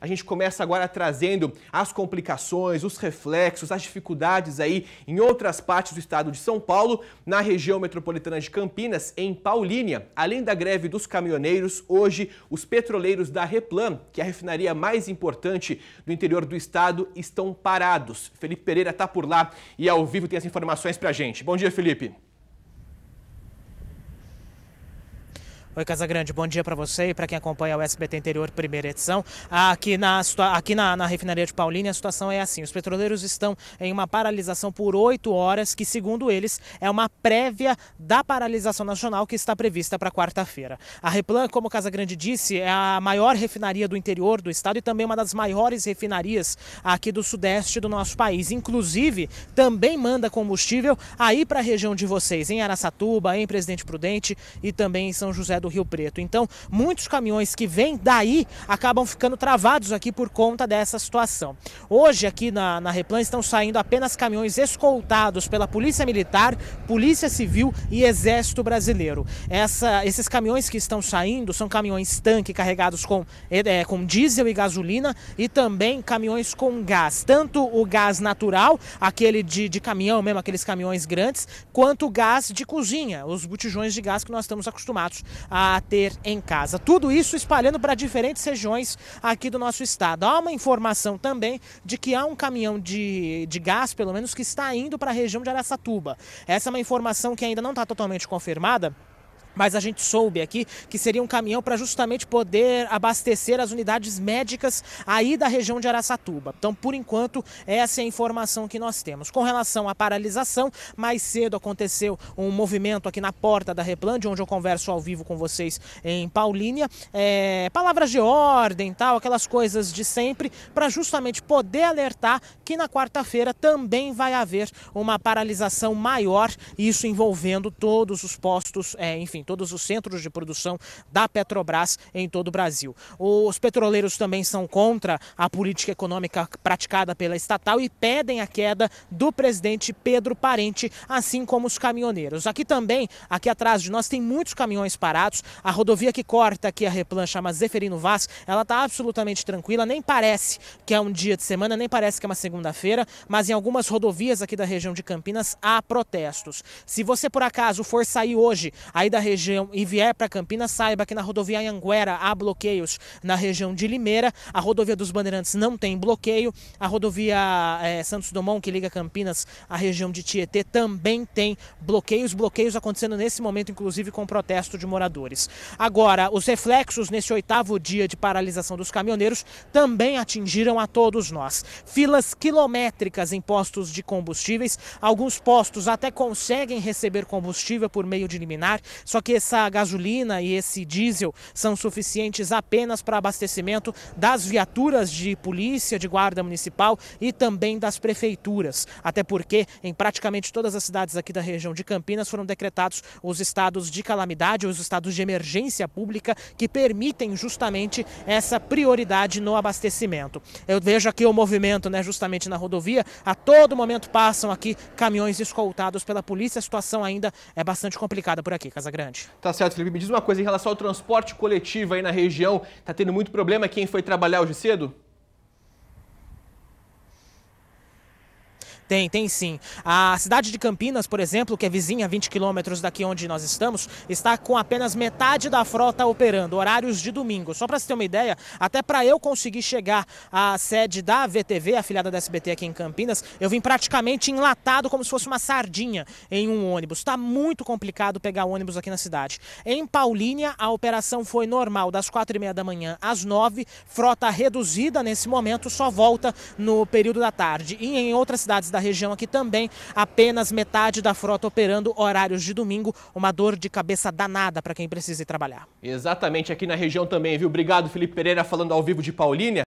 A gente começa agora trazendo as complicações, os reflexos, as dificuldades aí em outras partes do estado de São Paulo, na região metropolitana de Campinas, em Paulínia. Além da greve dos caminhoneiros, hoje os petroleiros da Replan, que é a refinaria mais importante do interior do estado, estão parados. Felipe Pereira está por lá e ao vivo tem as informações para a gente. Bom dia, Felipe. Oi, Casagrande, bom dia para você e para quem acompanha o SBT Interior, primeira edição. Aqui, na, aqui na, na refinaria de Paulínia, a situação é assim: os petroleiros estão em uma paralisação por oito horas, que, segundo eles, é uma prévia da paralisação nacional que está prevista para quarta-feira. A Replan, como Casagrande disse, é a maior refinaria do interior do estado e também uma das maiores refinarias aqui do sudeste do nosso país. Inclusive, também manda combustível aí para a região de vocês, em Araçatuba, em Presidente Prudente e também em São José do do Rio Preto. Então, muitos caminhões que vêm daí acabam ficando travados aqui por conta dessa situação. Hoje, aqui na, na Replan, estão saindo apenas caminhões escoltados pela Polícia Militar, Polícia Civil e Exército Brasileiro. Essa, esses caminhões que estão saindo são caminhões tanque carregados com, eh, é, com diesel e gasolina e também caminhões com gás. Tanto o gás natural, aquele de, de caminhão mesmo, aqueles caminhões grandes, quanto o gás de cozinha, os botijões de gás que nós estamos acostumados a ter em casa. Tudo isso espalhando para diferentes regiões aqui do nosso estado. Há uma informação também de que há um caminhão de, de gás, pelo menos, que está indo para a região de Aracatuba. Essa é uma informação que ainda não está totalmente confirmada mas a gente soube aqui que seria um caminhão para justamente poder abastecer as unidades médicas aí da região de Araçatuba. Então, por enquanto, essa é a informação que nós temos. Com relação à paralisação, mais cedo aconteceu um movimento aqui na porta da Replante, onde eu converso ao vivo com vocês em Paulínia. É, palavras de ordem, tal, aquelas coisas de sempre, para justamente poder alertar que na quarta-feira também vai haver uma paralisação maior, isso envolvendo todos os postos, é, enfim, todos os centros de produção da Petrobras em todo o Brasil. Os petroleiros também são contra a política econômica praticada pela estatal e pedem a queda do presidente Pedro Parente, assim como os caminhoneiros. Aqui também, aqui atrás de nós, tem muitos caminhões parados. A rodovia que corta aqui a replancha mas Zeferino Vaz, ela está absolutamente tranquila, nem parece que é um dia de semana, nem parece que é uma segunda-feira, mas em algumas rodovias aqui da região de Campinas há protestos. Se você por acaso for sair hoje aí da região região e vier para Campinas, saiba que na rodovia Anguera há bloqueios na região de Limeira. A rodovia dos Bandeirantes não tem bloqueio. A rodovia é, Santos Dumont, que liga Campinas à região de Tietê, também tem bloqueios. Bloqueios acontecendo nesse momento, inclusive com protesto de moradores. Agora, os reflexos nesse oitavo dia de paralisação dos caminhoneiros também atingiram a todos nós. Filas quilométricas em postos de combustíveis. Alguns postos até conseguem receber combustível por meio de liminar, só que que essa gasolina e esse diesel são suficientes apenas para abastecimento das viaturas de polícia, de guarda municipal e também das prefeituras. Até porque em praticamente todas as cidades aqui da região de Campinas foram decretados os estados de calamidade, os estados de emergência pública que permitem justamente essa prioridade no abastecimento. Eu vejo aqui o movimento, né, justamente na rodovia, a todo momento passam aqui caminhões escoltados pela polícia. A situação ainda é bastante complicada por aqui, Casagrande grande. Tá certo, Felipe. Me diz uma coisa em relação ao transporte coletivo aí na região. Tá tendo muito problema quem foi trabalhar hoje cedo? Tem, tem sim. A cidade de Campinas, por exemplo, que é vizinha a 20 quilômetros daqui onde nós estamos, está com apenas metade da frota operando, horários de domingo. Só para você ter uma ideia, até para eu conseguir chegar à sede da VTV, afiliada da SBT aqui em Campinas, eu vim praticamente enlatado como se fosse uma sardinha em um ônibus. Está muito complicado pegar ônibus aqui na cidade. Em Paulínia, a operação foi normal, das quatro e meia da manhã às nove frota reduzida nesse momento, só volta no período da tarde. E em outras cidades da da região aqui também. Apenas metade da frota operando horários de domingo. Uma dor de cabeça danada para quem precisa ir trabalhar. Exatamente, aqui na região também, viu? Obrigado, Felipe Pereira, falando ao vivo de Paulínia.